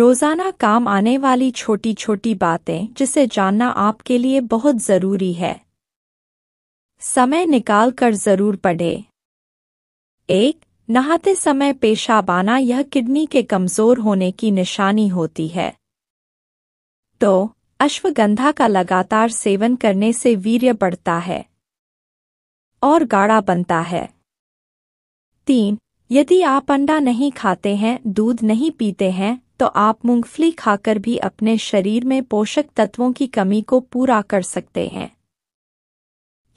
रोजाना काम आने वाली छोटी छोटी बातें जिसे जानना आपके लिए बहुत जरूरी है समय निकाल कर जरूर पढ़े एक नहाते समय पेशाब आना यह किडनी के कमजोर होने की निशानी होती है तो अश्वगंधा का लगातार सेवन करने से वीर्य बढ़ता है और गाढ़ा बनता है तीन यदि आप अंडा नहीं खाते हैं दूध नहीं पीते हैं तो आप मूंगफली खाकर भी अपने शरीर में पोषक तत्वों की कमी को पूरा कर सकते हैं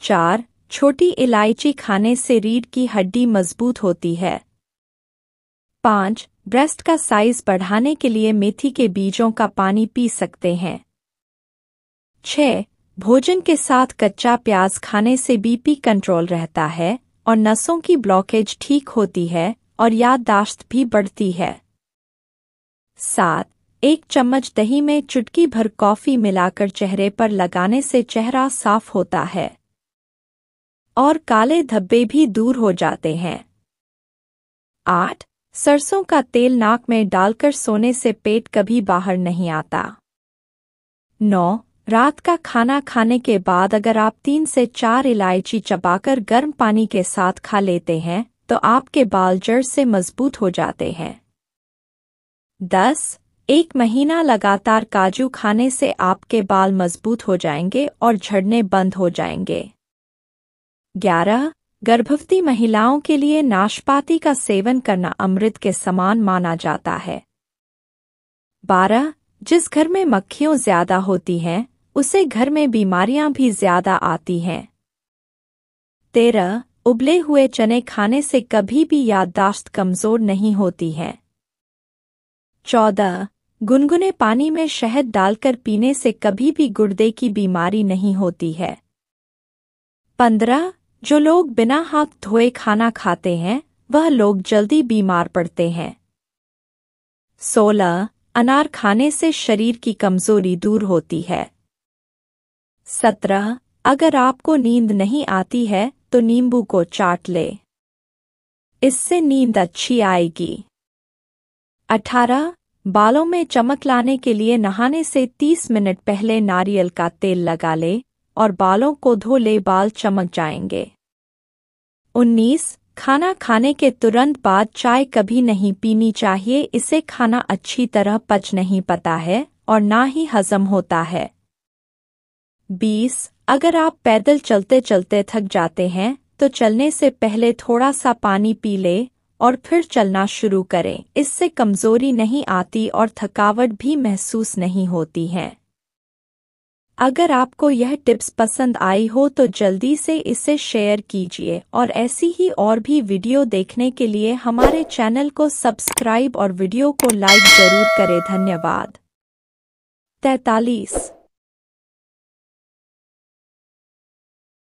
चार छोटी इलायची खाने से रीढ़ की हड्डी मजबूत होती है पांच ब्रेस्ट का साइज बढ़ाने के लिए मेथी के बीजों का पानी पी सकते हैं छ भोजन के साथ कच्चा प्याज खाने से बीपी कंट्रोल रहता है और नसों की ब्लॉकेज ठीक होती है और याददाश्त भी बढ़ती है सात एक चम्मच दही में चुटकी भर कॉफ़ी मिलाकर चेहरे पर लगाने से चेहरा साफ होता है और काले धब्बे भी दूर हो जाते हैं आठ सरसों का तेल नाक में डालकर सोने से पेट कभी बाहर नहीं आता नौ रात का खाना खाने के बाद अगर आप तीन से चार इलायची चबाकर गर्म पानी के साथ खा लेते हैं तो आपके बाल जड़ से मजबूत हो जाते हैं दस एक महीना लगातार काजू खाने से आपके बाल मजबूत हो जाएंगे और झड़ने बंद हो जाएंगे ग्यारह गर्भवती महिलाओं के लिए नाशपाती का सेवन करना अमृत के समान माना जाता है बारह जिस घर में मक्खियों ज्यादा होती हैं उसे घर में बीमारियां भी ज्यादा आती हैं तेरह उबले हुए चने खाने से कभी भी याददाश्त कमजोर नहीं होती है चौदह गुनगुने पानी में शहद डालकर पीने से कभी भी गुर्दे की बीमारी नहीं होती है पंद्रह जो लोग बिना हाथ धोए खाना खाते हैं वह लोग जल्दी बीमार पड़ते हैं सोलह अनार खाने से शरीर की कमजोरी दूर होती है सत्रह अगर आपको नींद नहीं आती है तो नींबू को चाट ले इससे नींद अच्छी आएगी अठारह बालों में चमक लाने के लिए नहाने से तीस मिनट पहले नारियल का तेल लगा ले और बालों को धो ले बाल चमक जाएंगे उन्नीस खाना खाने के तुरंत बाद चाय कभी नहीं पीनी चाहिए इसे खाना अच्छी तरह पच नहीं पता है और ना ही हजम होता है बीस अगर आप पैदल चलते चलते थक जाते हैं तो चलने से पहले थोड़ा सा पानी पी ले और फिर चलना शुरू करें इससे कमजोरी नहीं आती और थकावट भी महसूस नहीं होती है अगर आपको यह टिप्स पसंद आई हो तो जल्दी से इसे शेयर कीजिए और ऐसी ही और भी वीडियो देखने के लिए हमारे चैनल को सब्सक्राइब और वीडियो को लाइक जरूर करें धन्यवाद तैतालीस